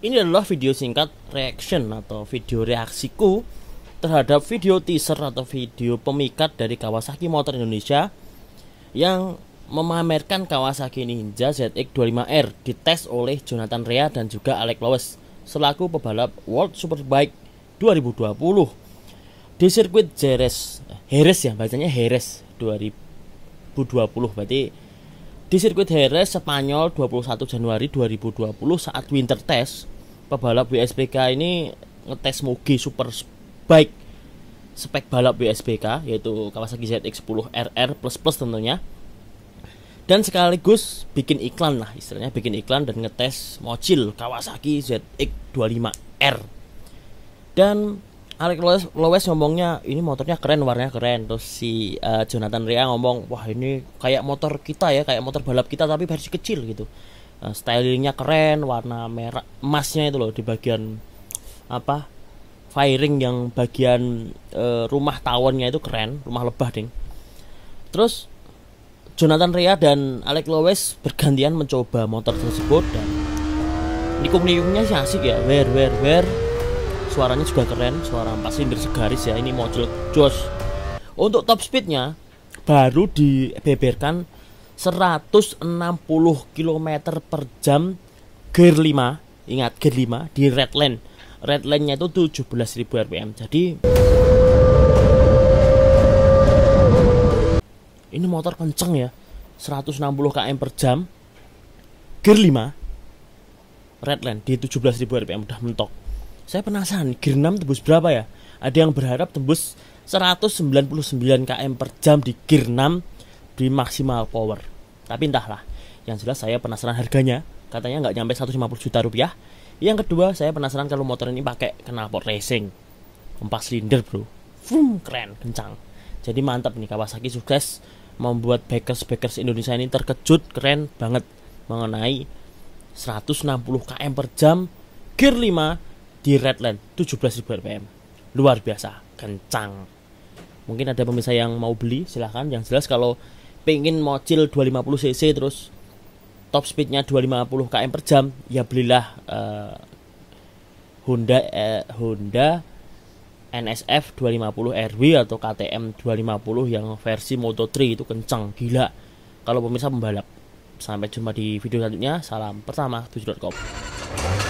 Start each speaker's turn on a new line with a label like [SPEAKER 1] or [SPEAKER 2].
[SPEAKER 1] Ini adalah video singkat reaction atau video reaksiku terhadap video teaser atau video pemikat dari Kawasaki Motor Indonesia yang memamerkan Kawasaki Ninja ZX25R dites oleh Jonathan Rea dan juga Alec Lewis selaku pebalap World Superbike 2020 di sirkuit Jerez Heres ya bacanya Heres 2020 berarti di sirkuit Jerez Spanyol 21 Januari 2020 saat winter test pebalap WSBK ini ngetes moge super bike spek balap WSBK yaitu Kawasaki ZX10 RR++ plus plus tentunya. Dan sekaligus bikin iklan lah istilahnya bikin iklan dan ngetes mocil Kawasaki ZX25R. Dan Alex Loes, Loes ngomongnya ini motornya keren warnanya keren terus si uh, Jonathan Ria ngomong wah ini kayak motor kita ya kayak motor balap kita tapi versi kecil gitu Eh, stylingnya keren warna merah emasnya itu loh di bagian apa firing yang bagian uh, rumah tawonnya itu keren rumah lebah ding terus Jonathan Rea dan Alec Lewis bergantian mencoba motor tersebut dan nikum-nikumnya sih asik ya wear wear wear, suaranya juga keren suara empat silinder segaris ya ini model Josh untuk top speednya baru dibeberkan 160 km per jam gear 5 ingat gear 5 di red lane red nya itu 17.000 rpm jadi ini motor kenceng ya 160 km per jam gear 5 red di 17.000 rpm udah mentok saya penasaran gear 6 tembus berapa ya ada yang berharap tembus 199 km per jam di gear 6 di maksimal power tapi entahlah yang jelas saya penasaran harganya katanya nggak nyampe 150 juta rupiah yang kedua saya penasaran kalau motor ini pakai knalpot racing empat silinder bro Vroom, keren kencang jadi mantap nih Kawasaki sukses membuat bikers-bikers Indonesia ini terkejut keren banget mengenai 160 km per jam gear 5 di Redland 17.000 rpm luar biasa kencang mungkin ada pemirsa yang mau beli silahkan yang jelas kalau pengen mocil 250cc terus top speednya 250 km per jam ya belilah uh, Honda uh, Honda NSF 250 RW atau KTM 250 yang versi Moto3 itu kencang gila kalau pemirsa pembalap sampai jumpa di video selanjutnya salam pertama 7.com